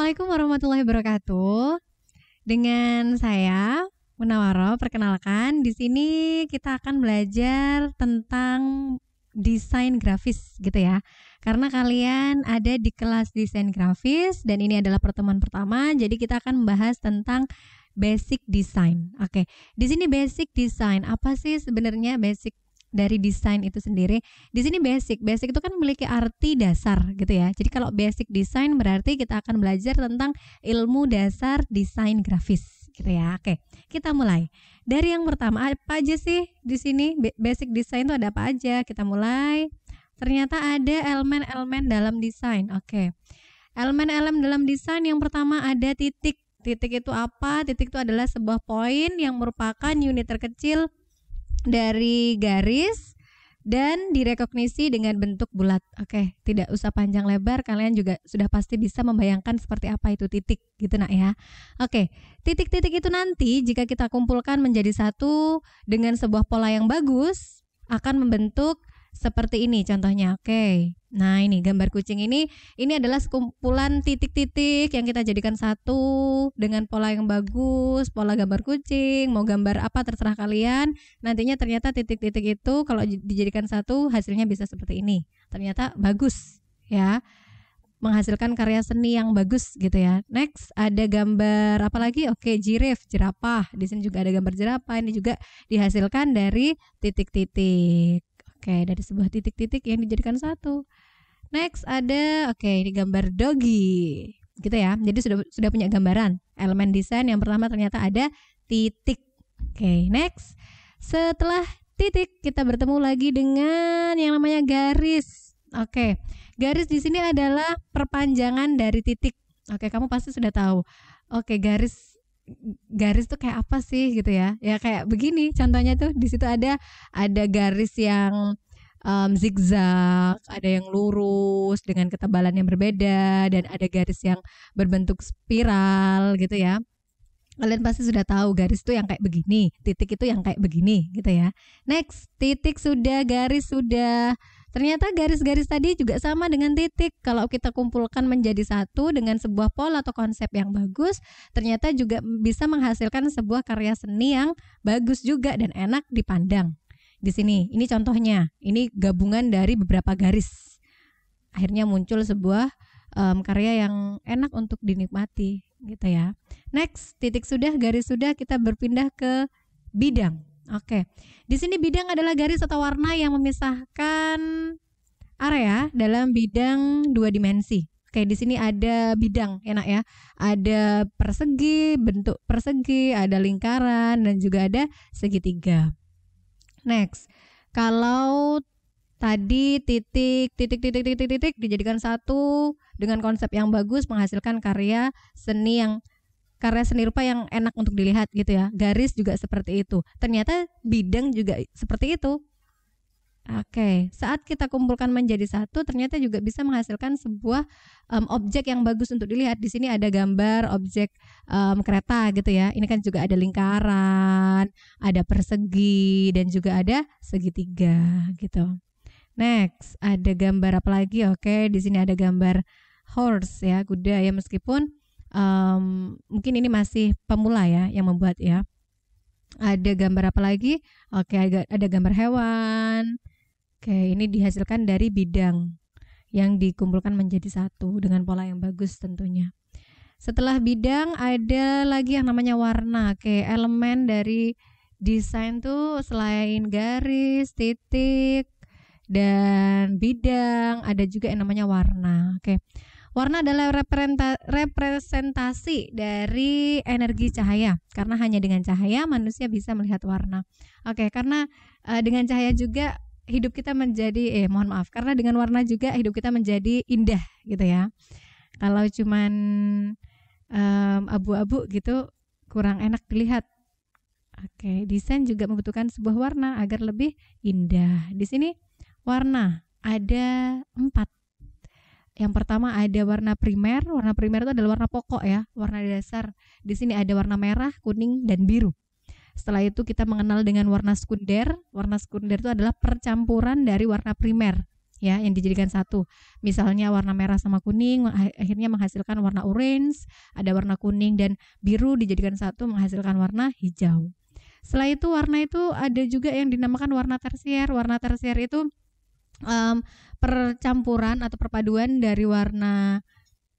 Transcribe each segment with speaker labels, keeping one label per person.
Speaker 1: Assalamualaikum warahmatullahi wabarakatuh. Dengan saya Munawaro, perkenalkan di sini kita akan belajar tentang desain grafis gitu ya. Karena kalian ada di kelas desain grafis dan ini adalah pertemuan pertama, jadi kita akan membahas tentang basic design. Oke, di sini basic design apa sih sebenarnya basic dari desain itu sendiri. Di sini basic, basic itu kan memiliki arti dasar gitu ya. Jadi kalau basic design berarti kita akan belajar tentang ilmu dasar desain grafis gitu ya. Oke, kita mulai. Dari yang pertama apa aja sih di sini basic design itu ada apa aja? Kita mulai. Ternyata ada elemen-elemen dalam desain. Oke. Elemen-elemen dalam desain yang pertama ada titik. Titik itu apa? Titik itu adalah sebuah poin yang merupakan unit terkecil dari garis dan direkognisi dengan bentuk bulat. Oke, tidak usah panjang lebar, kalian juga sudah pasti bisa membayangkan seperti apa itu titik gitu nak ya. Oke, titik-titik itu nanti jika kita kumpulkan menjadi satu dengan sebuah pola yang bagus akan membentuk seperti ini contohnya. Oke. Okay. Nah, ini gambar kucing ini ini adalah sekumpulan titik-titik yang kita jadikan satu dengan pola yang bagus, pola gambar kucing, mau gambar apa terserah kalian. Nantinya ternyata titik-titik itu kalau dijadikan satu hasilnya bisa seperti ini. Ternyata bagus ya. Menghasilkan karya seni yang bagus gitu ya. Next ada gambar apa lagi? Oke, jirif, jerapah. Di sini juga ada gambar jerapah. Ini juga dihasilkan dari titik-titik. Oke, dari sebuah titik-titik yang dijadikan satu. Next ada oke ini gambar doggy gitu ya. Jadi sudah sudah punya gambaran elemen desain yang pertama ternyata ada titik. Oke, next. Setelah titik kita bertemu lagi dengan yang namanya garis. Oke. Garis di sini adalah perpanjangan dari titik. Oke, kamu pasti sudah tahu. Oke, garis garis tuh kayak apa sih gitu ya ya kayak begini contohnya tuh di situ ada ada garis yang um, zigzag ada yang lurus dengan ketebalan yang berbeda dan ada garis yang berbentuk spiral gitu ya kalian pasti sudah tahu garis itu yang kayak begini titik itu yang kayak begini gitu ya next titik sudah garis sudah Ternyata garis-garis tadi juga sama dengan titik. Kalau kita kumpulkan menjadi satu dengan sebuah pola atau konsep yang bagus, ternyata juga bisa menghasilkan sebuah karya seni yang bagus juga dan enak dipandang. Di sini, ini contohnya. Ini gabungan dari beberapa garis. Akhirnya muncul sebuah um, karya yang enak untuk dinikmati gitu ya. Next, titik sudah, garis sudah, kita berpindah ke bidang Oke. Di sini bidang adalah garis atau warna yang memisahkan area dalam bidang dua dimensi. Oke, di sini ada bidang, enak ya. Ada persegi, bentuk persegi, ada lingkaran dan juga ada segitiga. Next. Kalau tadi titik titik titik titik titik dijadikan satu dengan konsep yang bagus menghasilkan karya seni yang karya seni rupa yang enak untuk dilihat gitu ya. Garis juga seperti itu. Ternyata bidang juga seperti itu. Oke, saat kita kumpulkan menjadi satu, ternyata juga bisa menghasilkan sebuah um, objek yang bagus untuk dilihat. Di sini ada gambar objek um, kereta gitu ya. Ini kan juga ada lingkaran, ada persegi, dan juga ada segitiga gitu. Next, ada gambar apa lagi? Oke, di sini ada gambar horse ya, kuda ya. Meskipun um, mungkin ini masih pemula ya yang membuat ya ada gambar apa lagi oke ada, gambar hewan oke ini dihasilkan dari bidang yang dikumpulkan menjadi satu dengan pola yang bagus tentunya setelah bidang ada lagi yang namanya warna oke elemen dari desain tuh selain garis titik dan bidang ada juga yang namanya warna oke okay Warna adalah representasi dari energi cahaya. Karena hanya dengan cahaya manusia bisa melihat warna. Oke, karena uh, dengan cahaya juga hidup kita menjadi eh mohon maaf, karena dengan warna juga hidup kita menjadi indah gitu ya. Kalau cuman abu abu-abu gitu kurang enak dilihat. Oke, desain juga membutuhkan sebuah warna agar lebih indah. Di sini warna ada empat yang pertama ada warna primer. Warna primer itu adalah warna pokok ya, warna dasar. Di sini ada warna merah, kuning, dan biru. Setelah itu kita mengenal dengan warna sekunder. Warna sekunder itu adalah percampuran dari warna primer ya yang dijadikan satu. Misalnya warna merah sama kuning akhirnya menghasilkan warna orange, ada warna kuning dan biru dijadikan satu menghasilkan warna hijau. Setelah itu warna itu ada juga yang dinamakan warna tersier. Warna tersier itu um, percampuran atau perpaduan dari warna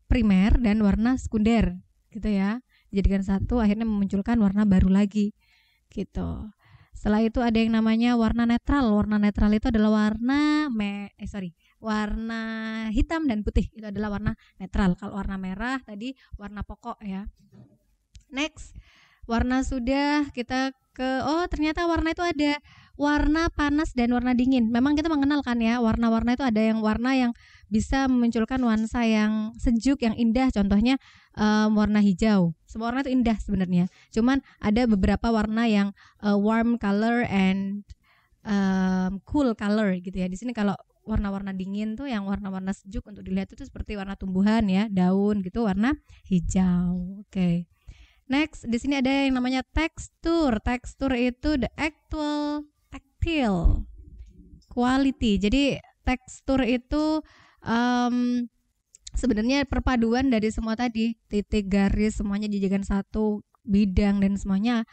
Speaker 1: primer dan warna sekunder gitu ya dijadikan satu akhirnya memunculkan warna baru lagi gitu setelah itu ada yang namanya warna netral warna netral itu adalah warna me eh sorry warna hitam dan putih itu adalah warna netral kalau warna merah tadi warna pokok ya next warna sudah kita ke oh ternyata warna itu ada warna panas dan warna dingin. Memang kita mengenal kan ya, warna-warna itu ada yang warna yang bisa memunculkan nuansa yang sejuk, yang indah. Contohnya um, warna hijau. Semua warna itu indah sebenarnya. Cuman ada beberapa warna yang uh, warm color and um, cool color gitu ya. Di sini kalau warna-warna dingin tuh yang warna-warna sejuk untuk dilihat itu seperti warna tumbuhan ya, daun gitu, warna hijau. Oke. Okay. Next, di sini ada yang namanya tekstur. Tekstur itu the actual tactile quality. Jadi tekstur itu um, sebenarnya perpaduan dari semua tadi titik garis semuanya dijadikan satu bidang dan semuanya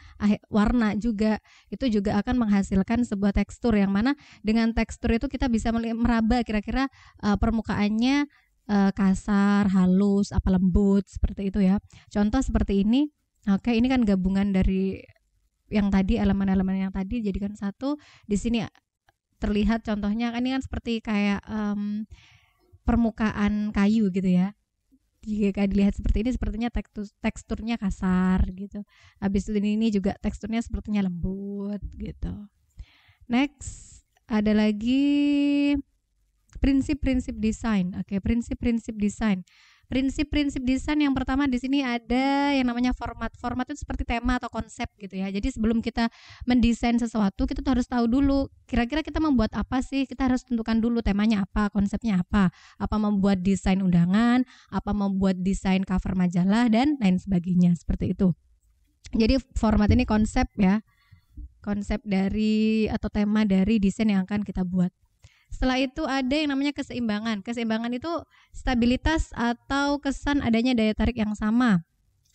Speaker 1: warna juga itu juga akan menghasilkan sebuah tekstur yang mana dengan tekstur itu kita bisa meraba kira-kira uh, permukaannya uh, kasar, halus, apa lembut seperti itu ya. Contoh seperti ini Oke, ini kan gabungan dari yang tadi elemen-elemen yang tadi jadikan satu. Di sini terlihat contohnya kan ini kan seperti kayak um, permukaan kayu gitu ya. Jika dilihat seperti ini sepertinya tekstur, teksturnya kasar gitu. Habis itu ini juga teksturnya sepertinya lembut gitu. Next ada lagi prinsip-prinsip desain. Oke, prinsip-prinsip desain prinsip-prinsip desain yang pertama di sini ada yang namanya format. Format itu seperti tema atau konsep gitu ya. Jadi sebelum kita mendesain sesuatu, kita tuh harus tahu dulu kira-kira kita membuat apa sih? Kita harus tentukan dulu temanya apa, konsepnya apa. Apa membuat desain undangan, apa membuat desain cover majalah dan lain sebagainya seperti itu. Jadi format ini konsep ya. Konsep dari atau tema dari desain yang akan kita buat. Setelah itu ada yang namanya keseimbangan. Keseimbangan itu stabilitas atau kesan adanya daya tarik yang sama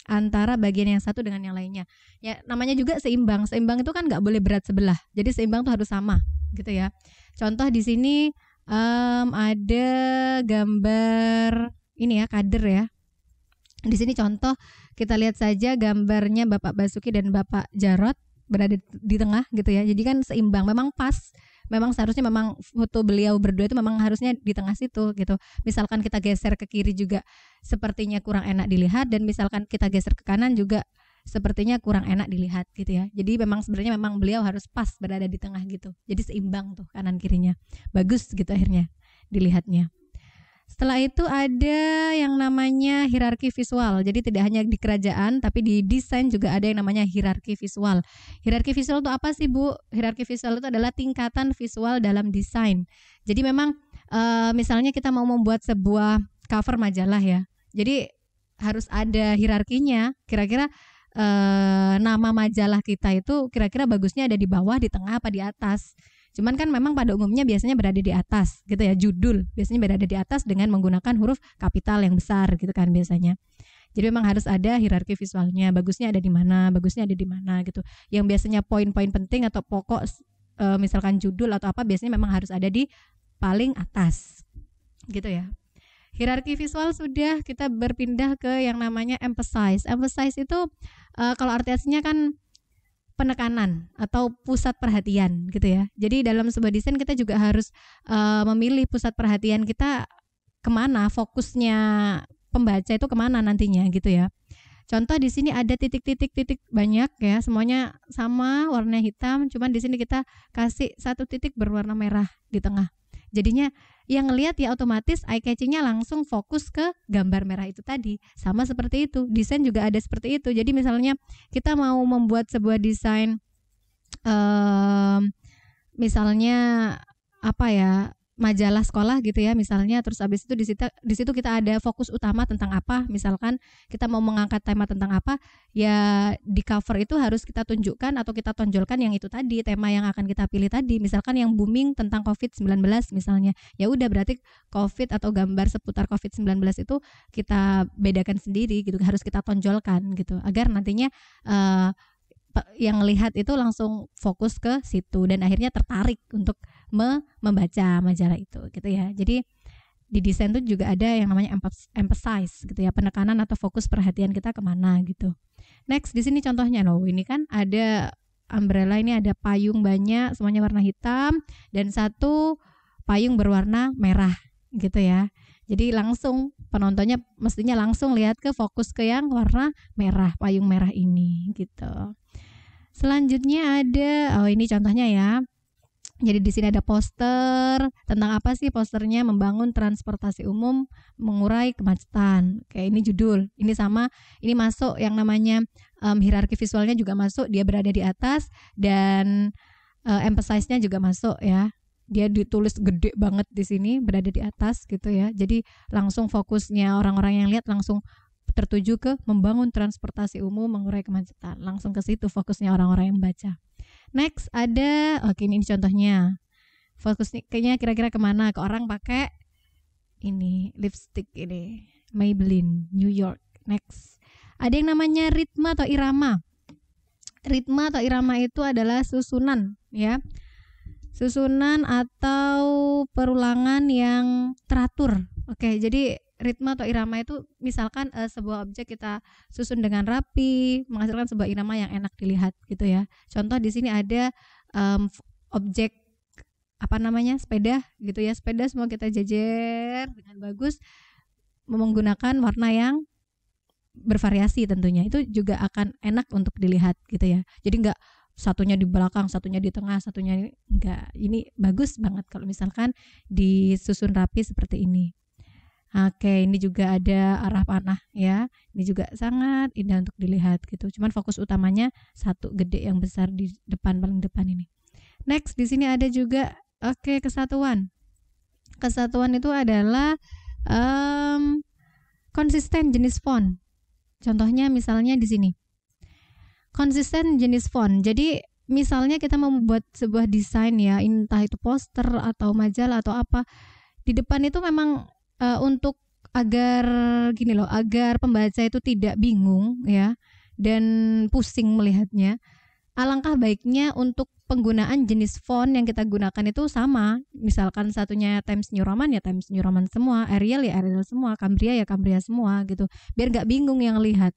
Speaker 1: antara bagian yang satu dengan yang lainnya. Ya namanya juga seimbang. Seimbang itu kan nggak boleh berat sebelah. Jadi seimbang tuh harus sama, gitu ya. Contoh di sini um, ada gambar ini ya kader ya. Di sini contoh kita lihat saja gambarnya Bapak Basuki dan Bapak Jarot berada di tengah gitu ya. Jadi kan seimbang, memang pas memang seharusnya memang foto beliau berdua itu memang harusnya di tengah situ gitu misalkan kita geser ke kiri juga sepertinya kurang enak dilihat dan misalkan kita geser ke kanan juga sepertinya kurang enak dilihat gitu ya. Jadi memang sebenarnya memang beliau harus pas berada di tengah gitu. Jadi seimbang tuh kanan kirinya. Bagus gitu akhirnya dilihatnya. Setelah itu ada yang namanya hierarki visual. Jadi tidak hanya di kerajaan, tapi di desain juga ada yang namanya hierarki visual. Hierarki visual itu apa sih, Bu? Hierarki visual itu adalah tingkatan visual dalam desain. Jadi memang uh, misalnya kita mau membuat sebuah cover majalah ya. Jadi harus ada hierarkinya. Kira-kira eh, nama majalah kita itu kira-kira bagusnya ada di bawah, di tengah, apa di atas. Cuman kan memang pada umumnya biasanya berada di atas gitu ya judul biasanya berada di atas dengan menggunakan huruf kapital yang besar gitu kan biasanya. Jadi memang harus ada hierarki visualnya. Bagusnya ada di mana, bagusnya ada di mana gitu. Yang biasanya poin-poin penting atau pokok e, misalkan judul atau apa biasanya memang harus ada di paling atas. Gitu ya. Hierarki visual sudah kita berpindah ke yang namanya emphasize. Emphasize itu e, kalau artinya kan penekanan atau pusat perhatian gitu ya. Jadi dalam sebuah desain kita juga harus uh, memilih pusat perhatian kita kemana fokusnya pembaca itu kemana nantinya gitu ya. Contoh di sini ada titik-titik-titik banyak ya, semuanya sama warna hitam, cuman di sini kita kasih satu titik berwarna merah di tengah. Jadinya yang ngelihat ya otomatis eye catchingnya langsung fokus ke gambar merah itu tadi sama seperti itu desain juga ada seperti itu jadi misalnya kita mau membuat sebuah desain um, misalnya apa ya majalah sekolah gitu ya misalnya terus habis itu di situ di situ kita ada fokus utama tentang apa misalkan kita mau mengangkat tema tentang apa ya di cover itu harus kita tunjukkan atau kita tonjolkan yang itu tadi tema yang akan kita pilih tadi misalkan yang booming tentang COVID-19 misalnya ya udah berarti COVID atau gambar seputar COVID-19 itu kita bedakan sendiri gitu harus kita tonjolkan gitu agar nantinya uh, yang lihat itu langsung fokus ke situ dan akhirnya tertarik untuk membaca majalah itu gitu ya. Jadi di desain tuh juga ada yang namanya emphasize gitu ya penekanan atau fokus perhatian kita kemana gitu. Next di sini contohnya loh ini kan ada umbrella ini ada payung banyak semuanya warna hitam dan satu payung berwarna merah gitu ya. Jadi langsung penontonnya mestinya langsung lihat ke fokus ke yang warna merah payung merah ini gitu. Selanjutnya ada oh ini contohnya ya jadi di sini ada poster tentang apa sih posternya membangun transportasi umum mengurai kemacetan. Oke, ini judul. Ini sama, ini masuk yang namanya um, hierarki visualnya juga masuk, dia berada di atas dan uh, emphasize-nya juga masuk ya. Dia ditulis gede banget di sini, berada di atas gitu ya. Jadi langsung fokusnya orang-orang yang lihat langsung tertuju ke membangun transportasi umum mengurai kemacetan. Langsung ke situ fokusnya orang-orang yang baca. Next ada, oke ini, ini contohnya. Fokusnya kira-kira kemana? Ke orang pakai ini lipstick ini Maybelline New York. Next ada yang namanya ritma atau irama. Ritma atau irama itu adalah susunan ya. Susunan atau perulangan yang teratur. Oke, jadi ritme atau irama itu misalkan uh, sebuah objek kita susun dengan rapi menghasilkan sebuah irama yang enak dilihat gitu ya contoh di sini ada um, objek apa namanya sepeda gitu ya sepeda semua kita jejer dengan bagus menggunakan warna yang bervariasi tentunya itu juga akan enak untuk dilihat gitu ya jadi nggak satunya di belakang, satunya di tengah, satunya enggak. Ini bagus banget kalau misalkan disusun rapi seperti ini. Oke, ini juga ada arah panah ya. Ini juga sangat indah untuk dilihat gitu. Cuman fokus utamanya satu gede yang besar di depan paling depan ini. Next di sini ada juga oke kesatuan. Kesatuan itu adalah um, konsisten jenis font. Contohnya misalnya di sini. Konsisten jenis font. Jadi misalnya kita mau membuat sebuah desain ya, entah itu poster atau majalah atau apa. Di depan itu memang uh, untuk agar gini loh, agar pembaca itu tidak bingung ya dan pusing melihatnya. Alangkah baiknya untuk penggunaan jenis font yang kita gunakan itu sama. Misalkan satunya Times New Roman ya Times New Roman semua, Arial ya Arial semua, Cambria ya Cambria semua gitu. Biar nggak bingung yang lihat.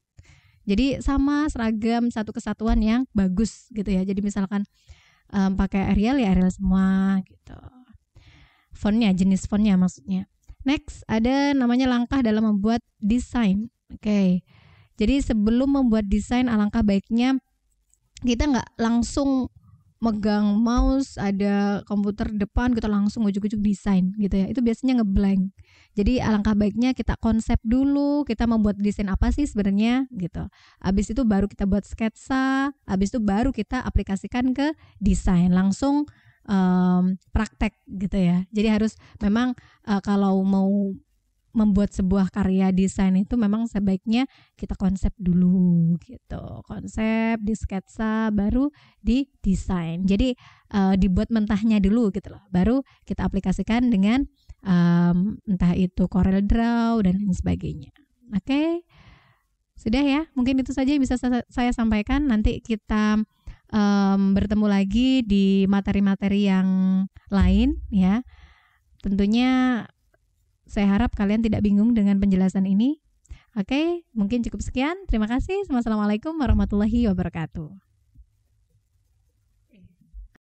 Speaker 1: Jadi sama seragam satu kesatuan yang bagus gitu ya. Jadi misalkan um, pakai Arial ya Arial semua gitu. Fontnya jenis fontnya maksudnya. Next, ada namanya langkah dalam membuat desain. Oke. Okay. Jadi sebelum membuat desain alangkah baiknya kita nggak langsung megang mouse ada komputer depan kita gitu, langsung ujuk-ujuk desain gitu ya itu biasanya ngeblank jadi alangkah baiknya kita konsep dulu kita membuat desain apa sih sebenarnya gitu habis itu baru kita buat sketsa habis itu baru kita aplikasikan ke desain langsung um, praktek gitu ya. Jadi harus memang uh, kalau mau membuat sebuah karya desain itu memang sebaiknya kita konsep dulu gitu. Konsep di sketsa baru di desain. Jadi uh, dibuat mentahnya dulu gitu loh. Baru kita aplikasikan dengan um, entah itu Corel Draw dan lain sebagainya. Oke. Okay? Sudah ya, mungkin itu saja yang bisa saya sampaikan. Nanti kita um, bertemu lagi di materi-materi yang lain ya. Tentunya saya harap kalian tidak bingung dengan penjelasan ini. Oke, mungkin cukup sekian. Terima kasih. Wassalamualaikum warahmatullahi wabarakatuh.